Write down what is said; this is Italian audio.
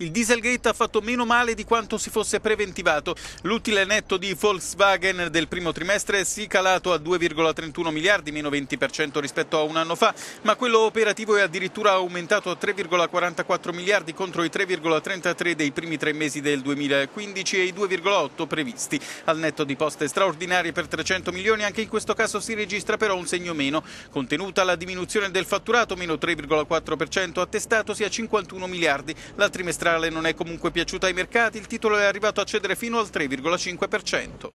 Il Dieselgate ha fatto meno male di quanto si fosse preventivato. L'utile netto di Volkswagen del primo trimestre si è calato a 2,31 miliardi, meno 20% rispetto a un anno fa, ma quello operativo è addirittura aumentato a 3,44 miliardi contro i 3,33 dei primi tre mesi del 2015 e i 2,8 previsti. Al netto di poste straordinarie per 300 milioni anche in questo caso si registra però un segno meno. Contenuta la diminuzione del fatturato, meno 3,4% attestatosi a 51 miliardi. La trimestrale generale non è comunque piaciuta ai mercati, il titolo è arrivato a cedere fino al 3,5%.